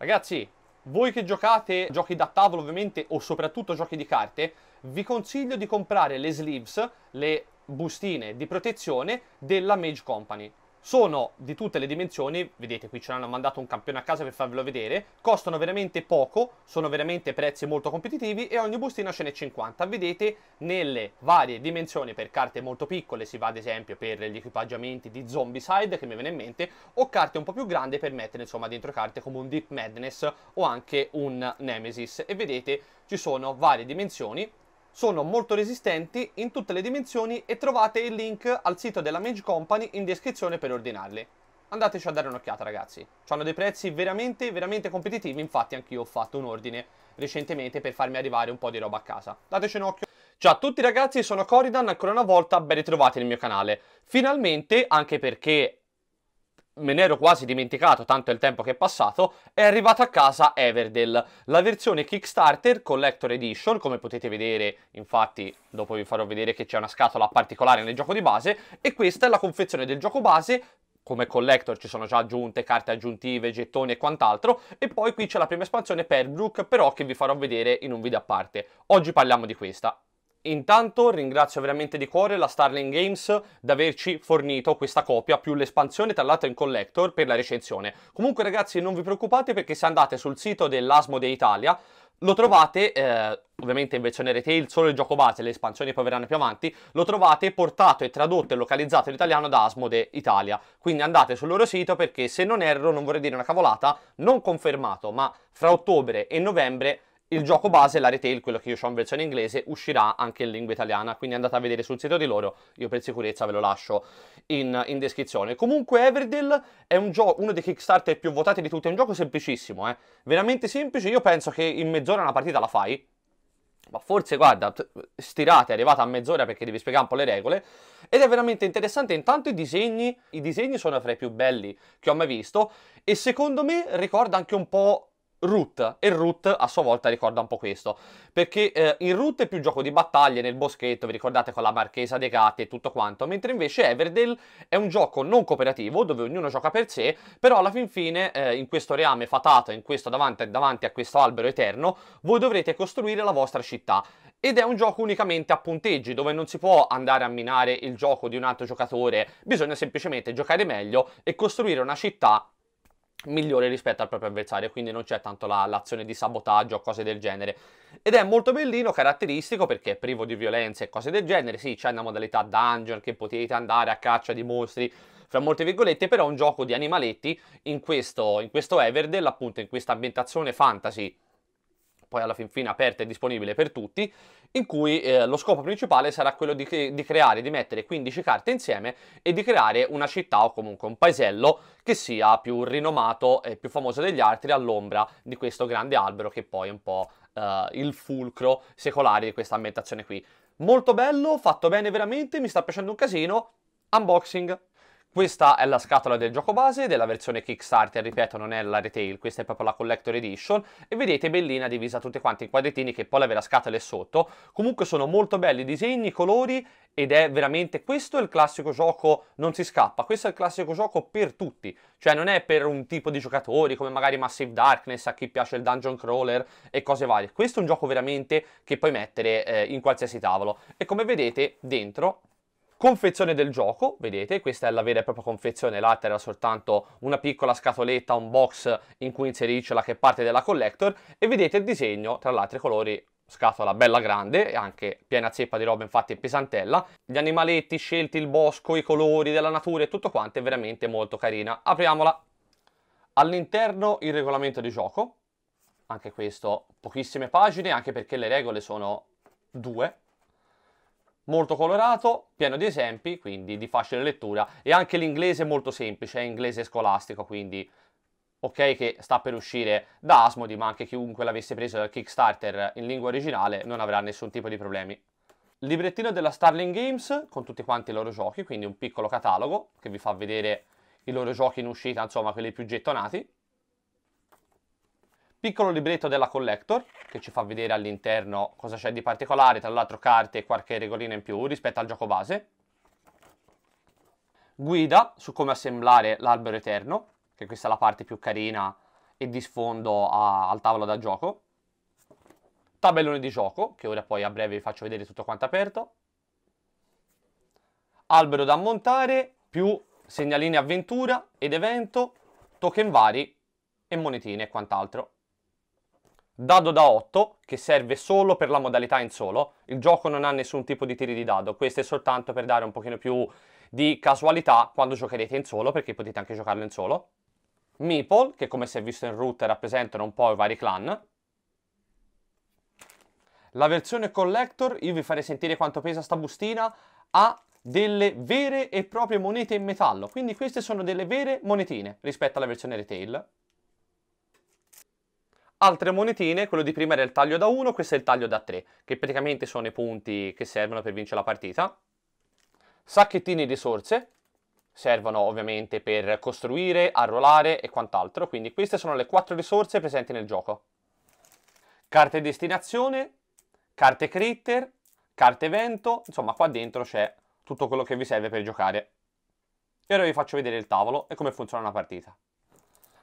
Ragazzi, voi che giocate giochi da tavolo ovviamente o soprattutto giochi di carte, vi consiglio di comprare le sleeves, le bustine di protezione della Mage Company sono di tutte le dimensioni, vedete qui ce l'hanno mandato un campione a casa per farvelo vedere, costano veramente poco, sono veramente prezzi molto competitivi e ogni bustina ce n'è 50, vedete nelle varie dimensioni per carte molto piccole, si va ad esempio per gli equipaggiamenti di Zombicide che mi viene in mente, o carte un po' più grandi per mettere insomma dentro carte come un Deep Madness o anche un Nemesis e vedete ci sono varie dimensioni sono molto resistenti in tutte le dimensioni e trovate il link al sito della Mage Company in descrizione per ordinarli. Andateci a dare un'occhiata ragazzi, hanno dei prezzi veramente veramente competitivi, infatti anch'io ho fatto un ordine recentemente per farmi arrivare un po' di roba a casa. Dateci un occhio. Ciao a tutti ragazzi, sono Coridan, ancora una volta ben ritrovati nel mio canale. Finalmente, anche perché me ne ero quasi dimenticato, tanto è il tempo che è passato, è arrivata a casa Everdell, la versione Kickstarter Collector Edition, come potete vedere, infatti dopo vi farò vedere che c'è una scatola particolare nel gioco di base, e questa è la confezione del gioco base, come collector ci sono già aggiunte carte aggiuntive, gettoni e quant'altro, e poi qui c'è la prima espansione Perbrook, però che vi farò vedere in un video a parte. Oggi parliamo di questa, Intanto ringrazio veramente di cuore la Starling Games di averci fornito questa copia più l'espansione tra l'altro in collector per la recensione. Comunque ragazzi non vi preoccupate perché se andate sul sito dell'Asmode Italia lo trovate, eh, ovviamente in versione retail, solo il gioco base, le espansioni poi verranno più avanti, lo trovate portato e tradotto e localizzato in italiano da Asmode Italia. Quindi andate sul loro sito perché se non erro, non vorrei dire una cavolata, non confermato, ma fra ottobre e novembre il gioco base, la retail, quello che io ho in versione inglese, uscirà anche in lingua italiana, quindi andate a vedere sul sito di loro, io per sicurezza ve lo lascio in, in descrizione. Comunque Everdale è un uno dei Kickstarter più votati di tutti, è un gioco semplicissimo, eh? veramente semplice, io penso che in mezz'ora una partita la fai, ma forse guarda, stirate, è arrivata a mezz'ora perché devi spiegare un po' le regole, ed è veramente interessante, intanto i disegni, i disegni sono fra i più belli che ho mai visto, e secondo me ricorda anche un po' Root e Root a sua volta ricorda un po' questo perché eh, in Root è più gioco di battaglie nel boschetto vi ricordate con la marchesa dei gatti e tutto quanto mentre invece Everdale è un gioco non cooperativo dove ognuno gioca per sé però alla fin fine eh, in questo reame fatato in questo davanti, davanti a questo albero eterno voi dovrete costruire la vostra città ed è un gioco unicamente a punteggi dove non si può andare a minare il gioco di un altro giocatore bisogna semplicemente giocare meglio e costruire una città migliore rispetto al proprio avversario, quindi non c'è tanto la, l'azione di sabotaggio o cose del genere. Ed è molto bellino, caratteristico perché è privo di violenze e cose del genere. Sì, c'è una modalità dungeon che potete andare a caccia di mostri, fra molte virgolette, però è un gioco di animaletti in questo, in questo Everdell, appunto in questa ambientazione fantasy poi alla fin fine aperta e disponibile per tutti, in cui eh, lo scopo principale sarà quello di, di, creare, di mettere 15 carte insieme e di creare una città o comunque un paesello che sia più rinomato e più famoso degli altri all'ombra di questo grande albero che poi è un po' eh, il fulcro secolare di questa ambientazione qui. Molto bello, fatto bene veramente, mi sta piacendo un casino. Unboxing questa è la scatola del gioco base, della versione Kickstarter, ripeto non è la retail, questa è proprio la Collector Edition e vedete bellina divisa tutti quanti in quadrettini che poi la vera scatola è sotto. Comunque sono molto belli i disegni, i colori ed è veramente questo è il classico gioco non si scappa, questo è il classico gioco per tutti, cioè non è per un tipo di giocatori come magari Massive Darkness, a chi piace il dungeon crawler e cose varie. Questo è un gioco veramente che puoi mettere eh, in qualsiasi tavolo e come vedete dentro Confezione del gioco, vedete, questa è la vera e propria confezione, l'altra era soltanto una piccola scatoletta, un box in cui inserisce la che parte della collector e vedete il disegno, tra l'altro i colori scatola bella grande e anche piena zeppa di roba infatti pesantella gli animaletti scelti il bosco i colori della natura e tutto quanto è veramente molto carina apriamola all'interno il regolamento di gioco anche questo pochissime pagine anche perché le regole sono due molto colorato, pieno di esempi, quindi di facile lettura e anche l'inglese molto semplice, è inglese scolastico, quindi ok che sta per uscire da Asmodi, ma anche chiunque l'avesse preso dal Kickstarter in lingua originale non avrà nessun tipo di problemi. Librettino della Starling Games con tutti quanti i loro giochi, quindi un piccolo catalogo che vi fa vedere i loro giochi in uscita, insomma quelli più gettonati. Piccolo libretto della Collector, che ci fa vedere all'interno cosa c'è di particolare, tra l'altro carte e qualche regolina in più rispetto al gioco base. Guida su come assemblare l'albero eterno, che questa è la parte più carina e di sfondo a, al tavolo da gioco. Tabellone di gioco, che ora poi a breve vi faccio vedere tutto quanto aperto. Albero da montare, più segnalini avventura ed evento, token vari e monetine e quant'altro. Dado da 8, che serve solo per la modalità in solo, il gioco non ha nessun tipo di tiri di dado, questo è soltanto per dare un pochino più di casualità quando giocherete in solo, perché potete anche giocarlo in solo. Meeple, che come si è visto in root rappresentano un po' i vari clan. La versione collector, io vi farei sentire quanto pesa sta bustina, ha delle vere e proprie monete in metallo, quindi queste sono delle vere monetine rispetto alla versione retail. Altre monetine, quello di prima era il taglio da 1, questo è il taglio da 3, che praticamente sono i punti che servono per vincere la partita. Sacchettini di risorse, servono ovviamente per costruire, arruolare e quant'altro, quindi queste sono le quattro risorse presenti nel gioco. Carte destinazione, carte critter, carte evento, insomma qua dentro c'è tutto quello che vi serve per giocare. E ora vi faccio vedere il tavolo e come funziona una partita.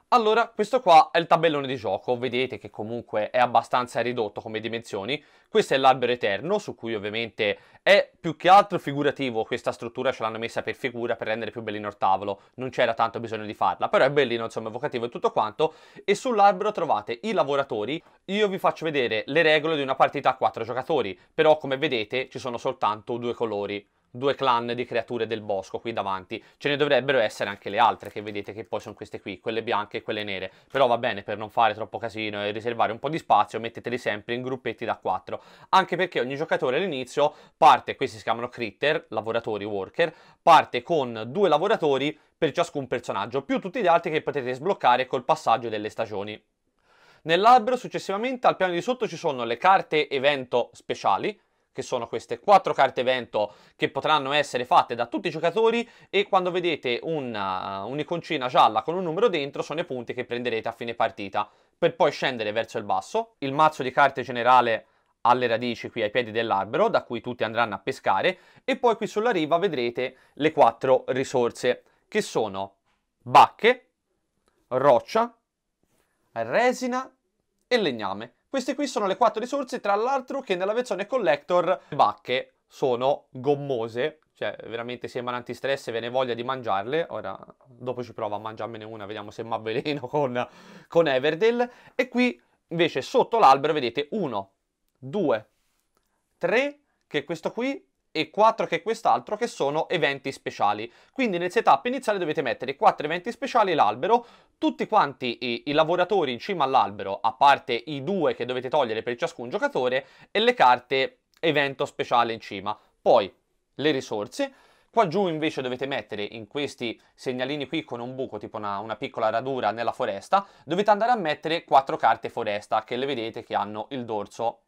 Allora, questo qua è il tabellone di gioco, vedete che comunque è abbastanza ridotto come dimensioni. Questo è l'albero eterno, su cui ovviamente è più che altro figurativo questa struttura, ce l'hanno messa per figura per rendere più bellino il tavolo, non c'era tanto bisogno di farla, però è bellino, insomma, evocativo e tutto quanto. E sull'albero trovate i lavoratori, io vi faccio vedere le regole di una partita a quattro giocatori, però come vedete ci sono soltanto due colori due clan di creature del bosco qui davanti. Ce ne dovrebbero essere anche le altre che vedete che poi sono queste qui, quelle bianche e quelle nere. Però va bene per non fare troppo casino e riservare un po' di spazio, metteteli sempre in gruppetti da 4. Anche perché ogni giocatore all'inizio parte, questi si chiamano critter, lavoratori, worker, parte con due lavoratori per ciascun personaggio, più tutti gli altri che potete sbloccare col passaggio delle stagioni. Nell'albero successivamente al piano di sotto ci sono le carte evento speciali, che sono queste quattro carte evento che potranno essere fatte da tutti i giocatori e quando vedete una, uh, un'iconcina gialla con un numero dentro sono i punti che prenderete a fine partita per poi scendere verso il basso. Il mazzo di carte generale alle radici qui ai piedi dell'albero da cui tutti andranno a pescare e poi qui sulla riva vedrete le quattro risorse che sono bacche, roccia, resina e legname queste qui sono le quattro risorse, tra l'altro che nella versione collector le bacche sono gommose, cioè veramente sembrano antistress e ve ne voglia di mangiarle. Ora, dopo ci provo a mangiarmene una, vediamo se mi avveleno con, con Everdale. E qui invece sotto l'albero vedete 1, 2, 3, che questo qui e 4 che quest'altro che sono eventi speciali. Quindi nel setup iniziale dovete mettere 4 eventi speciali e l'albero, tutti quanti i, i lavoratori in cima all'albero, a parte i due che dovete togliere per ciascun giocatore, e le carte evento speciale in cima. Poi le risorse. Qua giù invece dovete mettere in questi segnalini qui con un buco, tipo una, una, piccola radura nella foresta, dovete andare a mettere quattro carte foresta che le vedete che hanno il dorso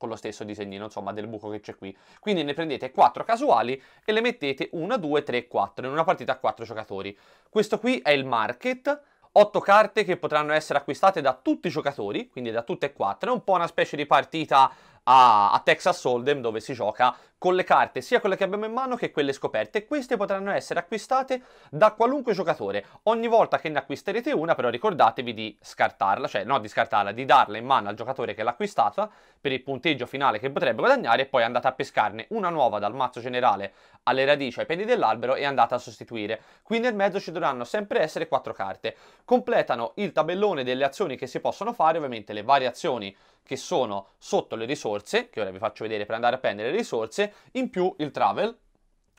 con lo stesso disegnino insomma del buco che c'è qui. Quindi ne prendete 4 casuali e le mettete 1, 2, 3, 4 in una partita a 4 giocatori. Questo qui è il market. 8 carte che potranno essere acquistate da tutti i giocatori, quindi da tutte e quattro, è un po' una specie di partita a, a Texas Hold'em dove si gioca con le carte, sia quelle che abbiamo in mano che quelle scoperte. Queste potranno essere acquistate da qualunque giocatore. Ogni volta che ne acquisterete una, però ricordatevi di scartarla, cioè no di scartarla, di darla in mano al giocatore che l'ha acquistata per il punteggio finale che potrebbe guadagnare e poi andate a pescarne una nuova dal mazzo generale alle radici, ai piedi dell'albero e andate a sostituire. Qui nel mezzo ci dovranno sempre essere quattro carte. Completano il tabellone delle azioni che si possono fare, ovviamente le varie azioni che sono sotto le risorse, che ora vi faccio vedere per andare a prendere le risorse, in più il travel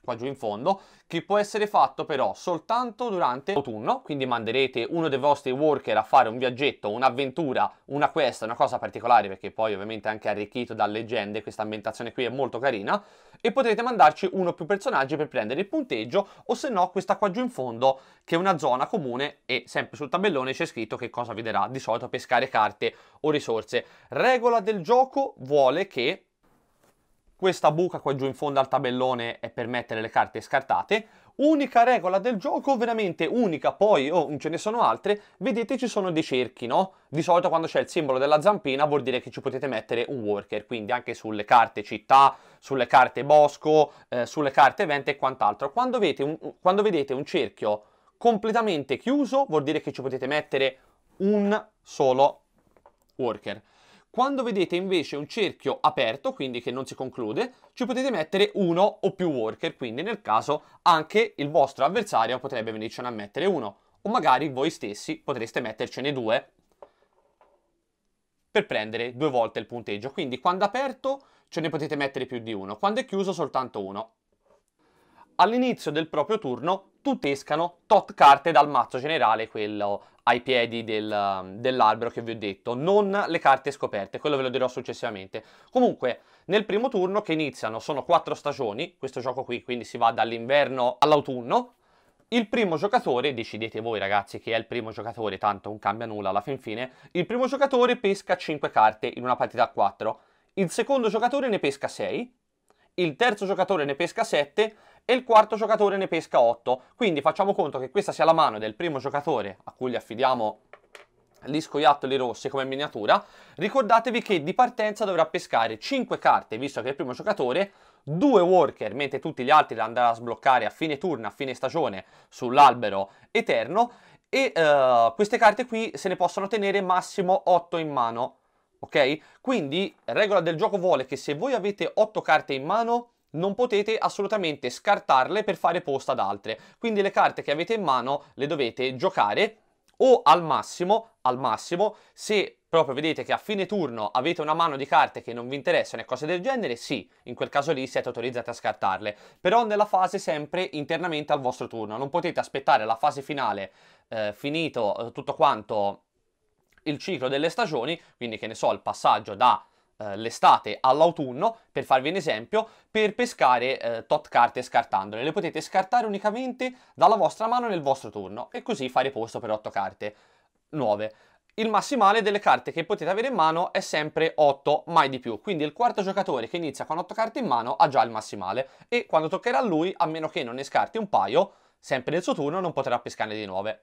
qua giù in fondo, che può essere fatto però soltanto durante l'autunno, quindi manderete uno dei vostri worker a fare un viaggetto, un'avventura, una quest, una cosa particolare, perché poi ovviamente è anche arricchito da leggende, questa ambientazione qui è molto carina, e potrete mandarci uno o più personaggi per prendere il punteggio, o se no questa qua giù in fondo, che è una zona comune, e sempre sul tabellone c'è scritto che cosa vi darà, di solito pescare carte o risorse. Regola del gioco vuole che questa buca qua giù in fondo al tabellone è per mettere le carte scartate. Unica regola del gioco, veramente unica, poi oh, ce ne sono altre, vedete ci sono dei cerchi, no? Di solito quando c'è il simbolo della zampina vuol dire che ci potete mettere un worker, quindi anche sulle carte città, sulle carte bosco, eh, sulle carte evento e quant'altro. Quando, quando vedete un cerchio completamente chiuso vuol dire che ci potete mettere un solo worker. Quando vedete invece un cerchio aperto, quindi che non si conclude, ci potete mettere uno o più worker, quindi nel caso anche il vostro avversario potrebbe venircene a mettere uno, o magari voi stessi potreste mettercene due per prendere due volte il punteggio. Quindi quando aperto ce ne potete mettere più di uno, quando è chiuso soltanto uno. All'inizio del proprio turno tutte tuttescano tot carte dal mazzo generale, quello ai piedi del, um, dell'albero che vi ho detto, non le carte scoperte, quello ve lo dirò successivamente. Comunque, nel primo turno che iniziano sono quattro stagioni, questo gioco qui, quindi si va dall'inverno all'autunno, il primo giocatore, decidete voi ragazzi che è il primo giocatore, tanto non cambia nulla alla fin fine, il primo giocatore pesca 5 carte in una partita a 4, il secondo giocatore ne pesca 6, il terzo giocatore ne pesca 7 e il quarto giocatore ne pesca 8. Quindi facciamo conto che questa sia la mano del primo giocatore a cui gli affidiamo gli scoiattoli rossi come miniatura. Ricordatevi che di partenza dovrà pescare 5 carte, visto che è il primo giocatore, 2 worker, mentre tutti gli altri li andrà a sbloccare a fine turno, a fine stagione, sull'albero eterno. E uh, queste carte qui se ne possono tenere massimo 8 in mano, ok? Quindi, regola del gioco vuole che se voi avete 8 carte in mano, non potete assolutamente scartarle per fare posto ad altre. Quindi le carte che avete in mano le dovete giocare o al massimo, al massimo, se proprio vedete che a fine turno avete una mano di carte che non vi interessano e cose del genere, sì, in quel caso lì siete autorizzati a scartarle, però nella fase sempre internamente al vostro turno, non potete aspettare la fase finale, eh, finito eh, tutto quanto il ciclo delle stagioni, quindi che ne so, il passaggio da eh, l'estate all'autunno, per farvi un esempio, per pescare eh, tot carte scartandole. Le potete scartare unicamente dalla vostra mano nel vostro turno e così fare posto per 8 carte nuove. Il massimale delle carte che potete avere in mano è sempre 8, mai di più. Quindi il quarto giocatore che inizia con 8 carte in mano ha già il massimale e quando toccherà a lui, a meno che non ne scarti un paio, sempre nel suo turno non potrà pescare di nuove.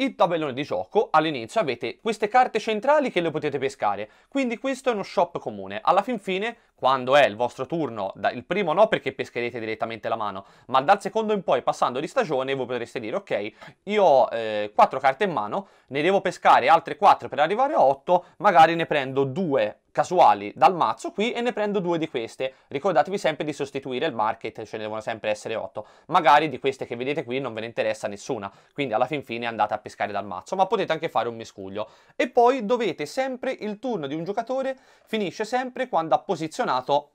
Il tabellone di gioco, all'inizio avete queste carte centrali che le potete pescare, quindi questo è uno shop comune. Alla fin fine, quando è il vostro turno, il primo no perché pescherete direttamente la mano, ma dal secondo in poi, passando di stagione, voi potreste dire ok, io ho eh, 4 carte in mano, ne devo pescare altre 4 per arrivare a 8, magari ne prendo 2 casuali dal mazzo qui e ne prendo due di queste. Ricordatevi sempre di sostituire il market, ce ne devono sempre essere 8. Magari di queste che vedete qui non ve ne interessa nessuna, quindi alla fin fine andate a pescare dal mazzo, ma potete anche fare un miscuglio. E poi dovete sempre, il turno di un giocatore finisce sempre quando ha posizionato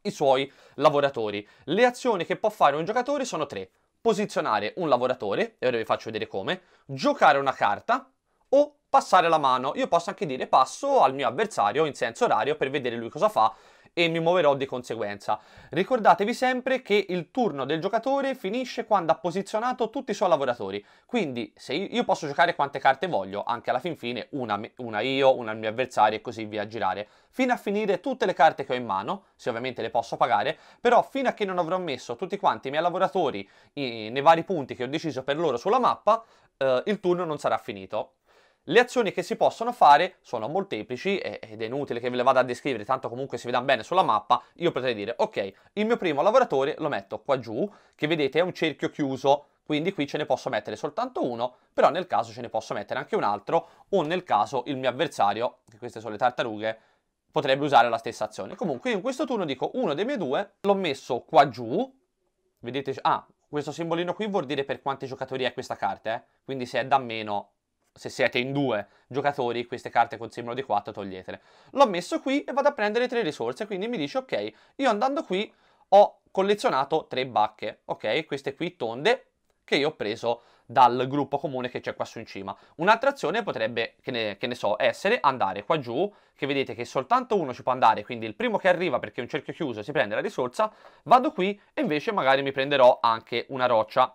i suoi lavoratori. Le azioni che può fare un giocatore sono tre. Posizionare un lavoratore, e ora vi faccio vedere come, giocare una carta o passare la mano. Io posso anche dire passo al mio avversario in senso orario per vedere lui cosa fa e mi muoverò di conseguenza. Ricordatevi sempre che il turno del giocatore finisce quando ha posizionato tutti i suoi lavoratori, quindi se io posso giocare quante carte voglio, anche alla fin fine una, una io, una al mio avversario e così via a girare, fino a finire tutte le carte che ho in mano, se ovviamente le posso pagare, però fino a che non avrò messo tutti quanti i miei lavoratori nei vari punti che ho deciso per loro sulla mappa, eh, il turno non sarà finito le azioni che si possono fare sono molteplici ed è inutile che ve le vada a descrivere, tanto comunque si vedono bene sulla mappa. Io potrei dire, ok, il mio primo lavoratore lo metto qua giù, che vedete è un cerchio chiuso, quindi qui ce ne posso mettere soltanto uno, però nel caso ce ne posso mettere anche un altro, o nel caso il mio avversario, che queste sono le tartarughe, potrebbe usare la stessa azione. Comunque in questo turno dico uno dei miei due, l'ho messo qua giù, vedete, ah, questo simbolino qui vuol dire per quanti giocatori è questa carta, eh? quindi se è da meno se siete in due giocatori, queste carte con simbolo di 4 toglietele. L'ho messo qui e vado a prendere tre risorse, quindi mi dice ok, io andando qui ho collezionato tre bacche, ok? Queste qui tonde che io ho preso dal gruppo comune che c'è qua su in cima. Un'altra azione potrebbe, che ne, che ne, so, essere andare qua giù, che vedete che soltanto uno ci può andare, quindi il primo che arriva perché è un cerchio chiuso si prende la risorsa, vado qui e invece magari mi prenderò anche una roccia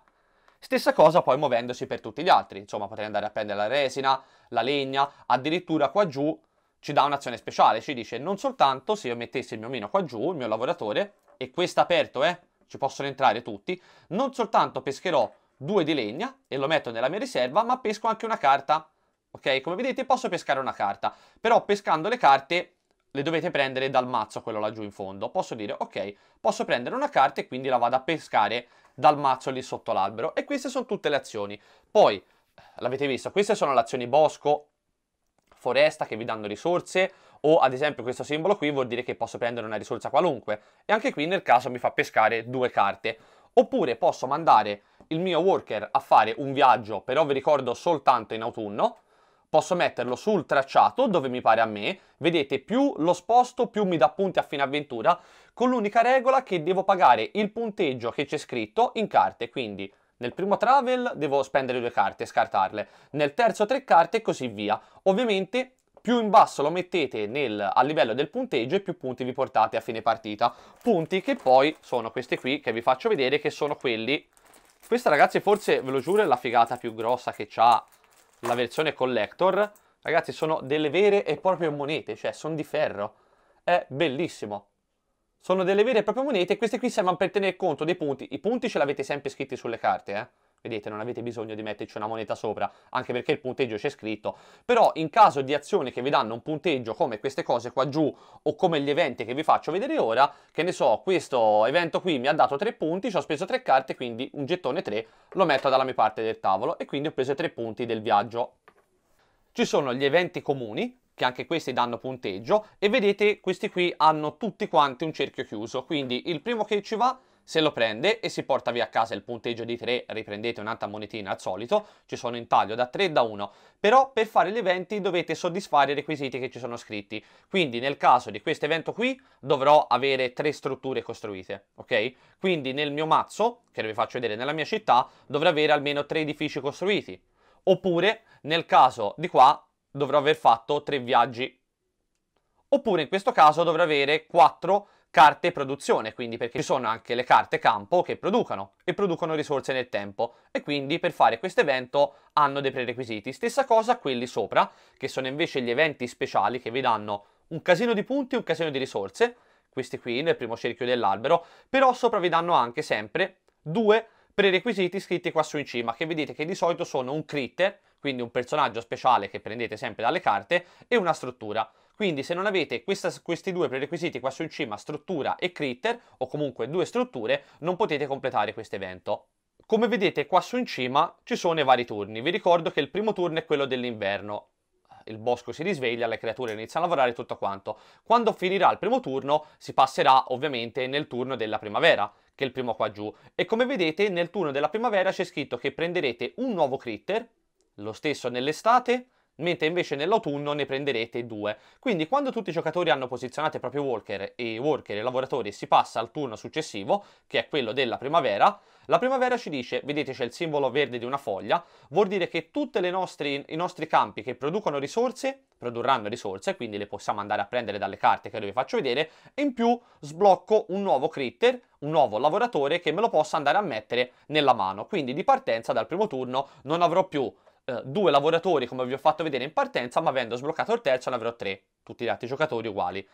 Stessa cosa poi muovendosi per tutti gli altri, insomma potrei andare a prendere la resina, la legna, addirittura qua giù ci dà un'azione speciale, ci dice non soltanto se io mettessi il mio mino qua giù, il mio lavoratore, e questo aperto, eh, ci possono entrare tutti, non soltanto pescherò due di legna e lo metto nella mia riserva, ma pesco anche una carta. Ok, come vedete posso pescare una carta, però pescando le carte le dovete prendere dal mazzo quello laggiù in fondo. Posso dire, ok, posso prendere una carta e quindi la vado a pescare dal mazzo lì sotto l'albero. E queste sono tutte le azioni. Poi, eh, l'avete visto, queste sono le azioni bosco, foresta che vi danno risorse, o ad esempio questo simbolo qui vuol dire che posso prendere una risorsa qualunque. E anche qui nel caso mi fa pescare due carte. Oppure posso mandare il mio worker a fare un viaggio, però vi ricordo soltanto in autunno, Posso metterlo sul tracciato, dove mi pare a me, vedete più lo sposto più mi dà punti a fine avventura, con l'unica regola che devo pagare il punteggio che c'è scritto in carte, quindi nel primo travel devo spendere due carte e scartarle, nel terzo tre carte e così via. Ovviamente più in basso lo mettete nel, a livello del punteggio e più punti vi portate a fine partita. Punti che poi sono questi qui che vi faccio vedere che sono quelli... Questa ragazzi forse, ve lo giuro, è la figata più grossa che ha la versione collector, ragazzi, sono delle vere e proprie monete, cioè sono di ferro. È bellissimo. Sono delle vere e proprie monete e queste qui servono per tenere conto dei punti. I punti ce l'avete sempre scritti sulle carte, eh. Vedete, non avete bisogno di metterci una moneta sopra, anche perché il punteggio c'è scritto. Però in caso di azioni che vi danno un punteggio come queste cose qua giù o come gli eventi che vi faccio vedere ora, che ne so, questo evento qui mi ha dato 3 punti, ci ho speso 3 carte, quindi un gettone 3 lo metto dalla mia parte del tavolo e quindi ho preso 3 punti del viaggio. Ci sono gli eventi comuni, che anche questi danno punteggio, e vedete questi qui hanno tutti quanti un cerchio chiuso, quindi il primo che ci va se lo prende e si porta via a casa il punteggio di 3, riprendete un'altra monetina al solito, ci sono in taglio da 3 e da 1, però per fare gli eventi dovete soddisfare i requisiti che ci sono scritti, quindi nel caso di questo evento qui dovrò avere 3 strutture costruite, ok? Quindi nel mio mazzo, che vi faccio vedere nella mia città, dovrò avere almeno 3 edifici costruiti, oppure nel caso di qua dovrò aver fatto 3 viaggi, oppure in questo caso dovrò avere 4 viaggi carte produzione, quindi perché ci sono anche le carte campo che producono e producono risorse nel tempo e quindi per fare questo evento hanno dei prerequisiti. Stessa cosa quelli sopra, che sono invece gli eventi speciali che vi danno un casino di punti un casino di risorse, questi qui nel primo cerchio dell'albero, però sopra vi danno anche sempre due prerequisiti scritti qua su in cima, che vedete che di solito sono un critter, quindi un personaggio speciale che prendete sempre dalle carte, e una struttura. Quindi se non avete questa, questi due prerequisiti qua su in cima, struttura e critter, o comunque due strutture, non potete completare questo evento. Come vedete qua su in cima ci sono i vari turni, vi ricordo che il primo turno è quello dell'inverno, il bosco si risveglia, le creature iniziano a lavorare tutto quanto. Quando finirà il primo turno si passerà ovviamente nel turno della primavera, che è il primo qua giù. E come vedete nel turno della primavera c'è scritto che prenderete un nuovo critter, lo stesso nell'estate, mentre invece nell'autunno ne prenderete due. Quindi quando tutti i giocatori hanno posizionato i propri worker e worker e lavoratori si passa al turno successivo, che è quello della primavera, la primavera ci dice, vedete c'è il simbolo verde di una foglia, vuol dire che tutti i nostri campi che producono risorse produrranno risorse, quindi le possiamo andare a prendere dalle carte che vi faccio vedere, e in più sblocco un nuovo critter, un nuovo lavoratore che me lo possa andare a mettere nella mano. Quindi di partenza dal primo turno non avrò più eh, due lavoratori come vi ho fatto vedere in partenza, ma avendo sbloccato il terzo ne avrò tre, tutti gli altri giocatori uguali.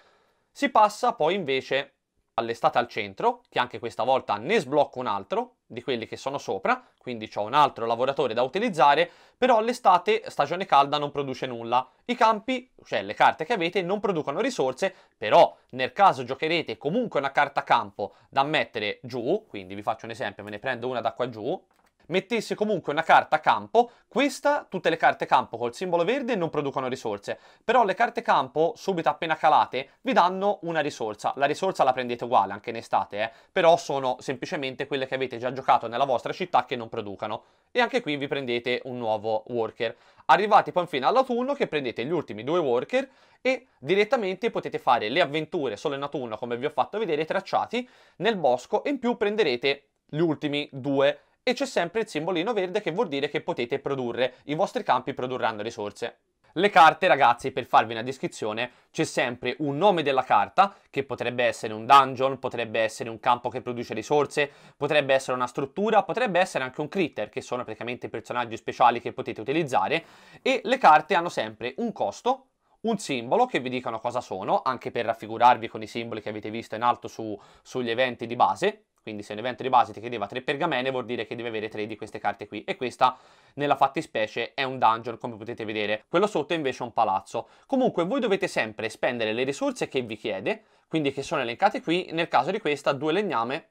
Si passa poi invece all'estate al centro, che anche questa volta ne sblocco un altro di quelli che sono sopra, quindi ho un altro lavoratore da utilizzare, però all'estate stagione calda non produce nulla. I campi, cioè le carte che avete, non producono risorse, però nel caso giocherete comunque una carta campo da mettere giù, quindi vi faccio un esempio, me ne prendo una da qua giù, mettesse comunque una carta campo, questa, tutte le carte campo col simbolo verde non producono risorse, però le carte campo, subito appena calate, vi danno una risorsa. La risorsa la prendete uguale anche in estate, eh? però sono semplicemente quelle che avete già giocato nella vostra città che non producano. E anche qui vi prendete un nuovo worker. Arrivati poi infine all'autunno che prendete gli ultimi due worker e direttamente potete fare le avventure solo in autunno, come vi ho fatto vedere, tracciati nel bosco e in più prenderete gli ultimi due e c'è sempre il simbolino verde che vuol dire che potete produrre, i vostri campi produrranno risorse. Le carte, ragazzi, per farvi una descrizione, c'è sempre un nome della carta, che potrebbe essere un dungeon, potrebbe essere un campo che produce risorse, potrebbe essere una struttura, potrebbe essere anche un critter, che sono praticamente personaggi speciali che potete utilizzare, e le carte hanno sempre un costo, un simbolo che vi dicono cosa sono, anche per raffigurarvi con i simboli che avete visto in alto su, sugli eventi di base, quindi se un evento di base ti chiedeva tre pergamene vuol dire che deve avere tre di queste carte qui e questa nella fattispecie è un dungeon come potete vedere, quello sotto invece è un palazzo. Comunque voi dovete sempre spendere le risorse che vi chiede, quindi che sono elencate qui, nel caso di questa due legname,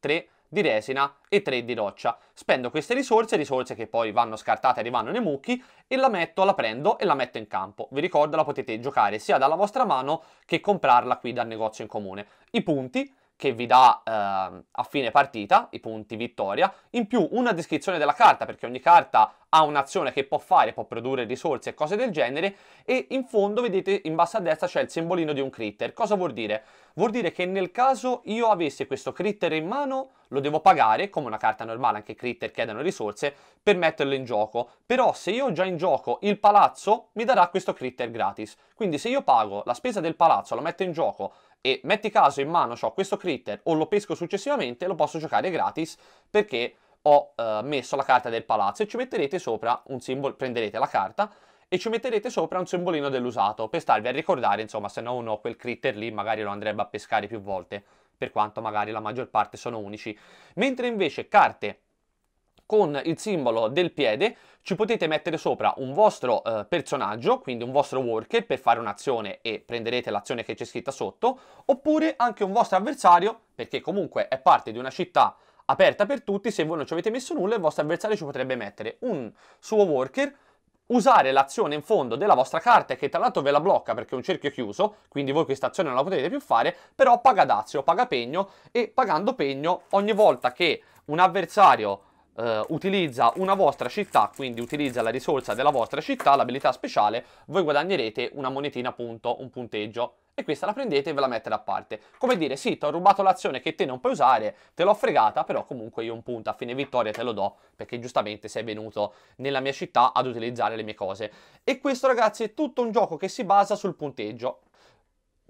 tre di resina e 3 di roccia. Spendo queste risorse, risorse che poi vanno scartate arrivano nei mucchi, e la metto, la prendo e la metto in campo. Vi ricordo, la potete giocare sia dalla vostra mano che comprarla qui dal negozio in comune. I punti che vi dà eh, a fine partita i punti vittoria, in più una descrizione della carta perché ogni carta ha un'azione che può fare, può produrre risorse e cose del genere e in fondo vedete in basso a destra c'è il simbolino di un critter. Cosa vuol dire? Vuol dire che nel caso io avessi questo critter in mano lo devo pagare come una carta normale, anche critter chiedono risorse per metterlo in gioco, però se io ho già in gioco il palazzo mi darà questo critter gratis, quindi se io pago la spesa del palazzo, lo metto in gioco, e metti caso in mano ho questo critter o lo pesco successivamente, lo posso giocare gratis perché ho eh, messo la carta del palazzo e ci metterete sopra un simbolo, prenderete la carta e ci metterete sopra un simbolino dell'usato per starvi a ricordare, insomma, se no uno quel critter lì magari lo andrebbe a pescare più volte, per quanto magari la maggior parte sono unici. Mentre invece carte con il simbolo del piede ci potete mettere sopra un vostro eh, personaggio, quindi un vostro worker per fare un'azione e prenderete l'azione che c'è scritta sotto, oppure anche un vostro avversario, perché comunque è parte di una città aperta per tutti, se voi non ci avete messo nulla il vostro avversario ci potrebbe mettere un suo worker, usare l'azione in fondo della vostra carta che tra l'altro ve la blocca perché è un cerchio chiuso, quindi voi questa azione non la potete più fare, però paga dazio, paga pegno e pagando pegno ogni volta che un avversario Uh, utilizza una vostra città, quindi utilizza la risorsa della vostra città, l'abilità speciale, voi guadagnerete una monetina, appunto, un punteggio. E questa la prendete e ve la mettete da parte. Come dire, sì, ti ho rubato l'azione che te non puoi usare, te l'ho fregata, però comunque io un punto a fine vittoria te lo do, perché giustamente sei venuto nella mia città ad utilizzare le mie cose. E questo, ragazzi, è tutto un gioco che si basa sul punteggio.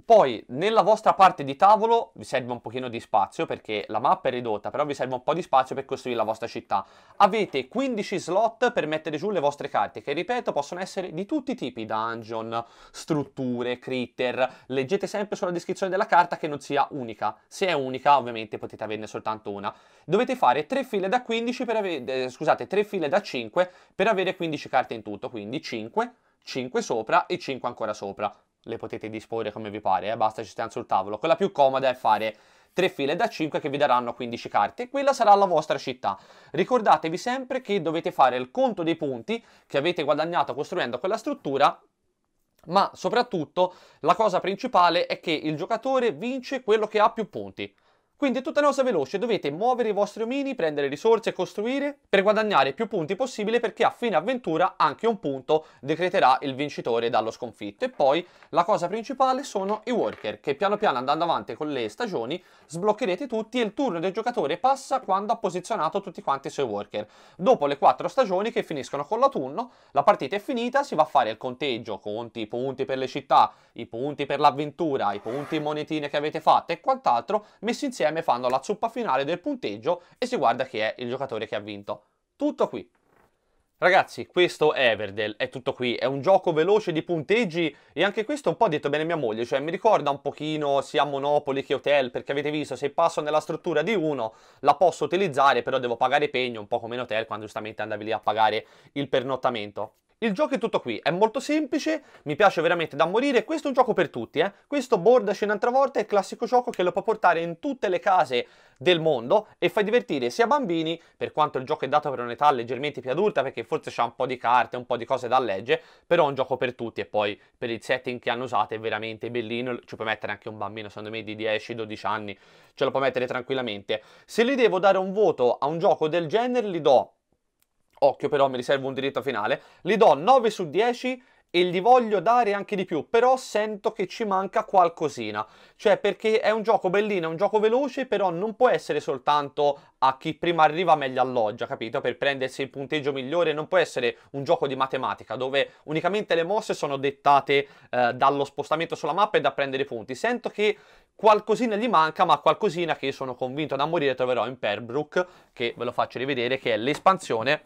Poi nella vostra parte di tavolo vi serve un pochino di spazio perché la mappa è ridotta, però vi serve un po' di spazio per costruire la vostra città. Avete 15 slot per mettere giù le vostre carte che ripeto possono essere di tutti i tipi, dungeon, strutture, critter. Leggete sempre sulla descrizione della carta che non sia unica. Se è unica ovviamente potete averne soltanto una. Dovete fare 3 file da 15 eh, per avere, eh, scusate, 3 file da 5 per avere 15 carte in tutto, quindi 5, 5 sopra e 5 ancora sopra le potete disporre come vi pare, eh? basta ci stiano sul tavolo. Quella più comoda è fare tre file da 5 che vi daranno 15 carte quella sarà la vostra città. Ricordatevi sempre che dovete fare il conto dei punti che avete guadagnato costruendo quella struttura ma soprattutto la cosa principale è che il giocatore vince quello che ha più punti. Quindi è tutta una cosa veloce, dovete muovere i vostri omini, prendere risorse e costruire per guadagnare più punti possibile perché a fine avventura anche un punto decreterà il vincitore dallo sconfitto. E poi la cosa principale sono i worker che piano piano andando avanti con le stagioni sbloccherete tutti e il turno del giocatore passa quando ha posizionato tutti quanti i suoi worker. Dopo le quattro stagioni che finiscono con l'autunno, la partita è finita, si va a fare il conteggio, conti, i punti per le città, i punti per l'avventura, i punti monetine che avete fatto e quant'altro messi insieme insieme fanno la zuppa finale del punteggio e si guarda chi è il giocatore che ha vinto. Tutto qui. Ragazzi, questo è Everdell, è tutto qui, è un gioco veloce di punteggi e anche questo un po' ha detto bene mia moglie, cioè mi ricorda un pochino sia Monopoli che Hotel, perché avete visto, se passo nella struttura di uno la posso utilizzare, però devo pagare pegno, un po' come in Hotel quando giustamente andavi lì a pagare il pernottamento. Il gioco è tutto qui, è molto semplice, mi piace veramente da morire, questo è un gioco per tutti, eh? questo Bordaci un'altra volta è il classico gioco che lo può portare in tutte le case del mondo e fai divertire sia bambini, per quanto il gioco è dato per un'età leggermente più adulta perché forse c'ha un po' di carte, un po' di cose da leggere, però è un gioco per tutti e poi per il setting che hanno usato è veramente bellino, ci può mettere anche un bambino secondo me di 10-12 anni, ce lo può mettere tranquillamente. Se gli devo dare un voto a un gioco del genere, gli do occhio però, mi riservo un diritto finale, gli do 9 su 10 e gli voglio dare anche di più, però sento che ci manca qualcosina. Cioè, perché è un gioco bellino, è un gioco veloce, però non può essere soltanto a chi prima arriva meglio alloggia, capito? Per prendersi il punteggio migliore, non può essere un gioco di matematica, dove unicamente le mosse sono dettate eh, dallo spostamento sulla mappa e da prendere punti. Sento che qualcosina gli manca, ma qualcosina che sono convinto da morire troverò in Perbrook, che ve lo faccio rivedere, che è l'espansione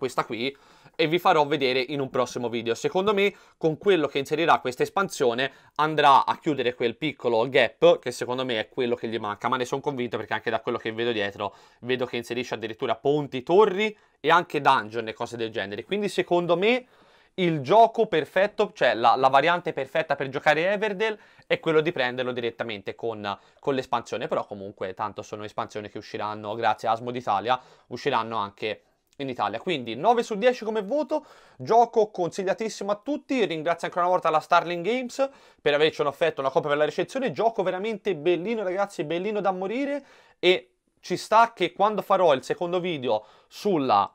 questa qui, e vi farò vedere in un prossimo video. Secondo me con quello che inserirà questa espansione andrà a chiudere quel piccolo gap che secondo me è quello che gli manca, ma ne sono convinto perché anche da quello che vedo dietro vedo che inserisce addirittura ponti, torri e anche dungeon e cose del genere. Quindi secondo me il gioco perfetto, cioè la, la, variante perfetta per giocare Everdell è quello di prenderlo direttamente con, con l'espansione, però comunque tanto sono espansioni che usciranno grazie a Asmo d'Italia, usciranno anche in Italia. Quindi 9 su 10 come voto, gioco consigliatissimo a tutti, ringrazio ancora una volta la Starling Games per averci un offerto una copia per la recensione, gioco veramente bellino ragazzi, bellino da morire e ci sta che quando farò il secondo video sulla,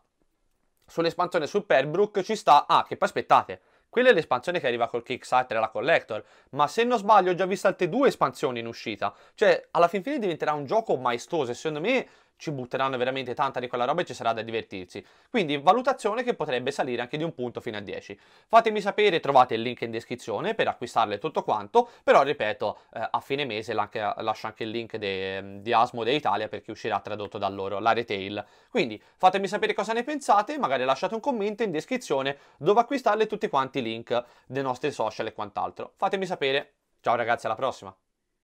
sull'espansione su Perbrook ci sta, ah che poi aspettate, quella è l'espansione che arriva col Kickstarter e la Collector, ma se non sbaglio ho già visto altre due espansioni in uscita, cioè alla fin fine diventerà un gioco maestoso e secondo me ci butteranno veramente tanta di quella roba e ci sarà da divertirsi. Quindi valutazione che potrebbe salire anche di un punto fino a 10. Fatemi sapere, trovate il link in descrizione per acquistarle tutto quanto, però ripeto, eh, a fine mese lascio anche il link de, di Asmode Italia perché uscirà tradotto da loro, la retail. Quindi fatemi sapere cosa ne pensate, magari lasciate un commento in descrizione dove acquistarle tutti quanti i link dei nostri social e quant'altro. Fatemi sapere. Ciao ragazzi, alla prossima!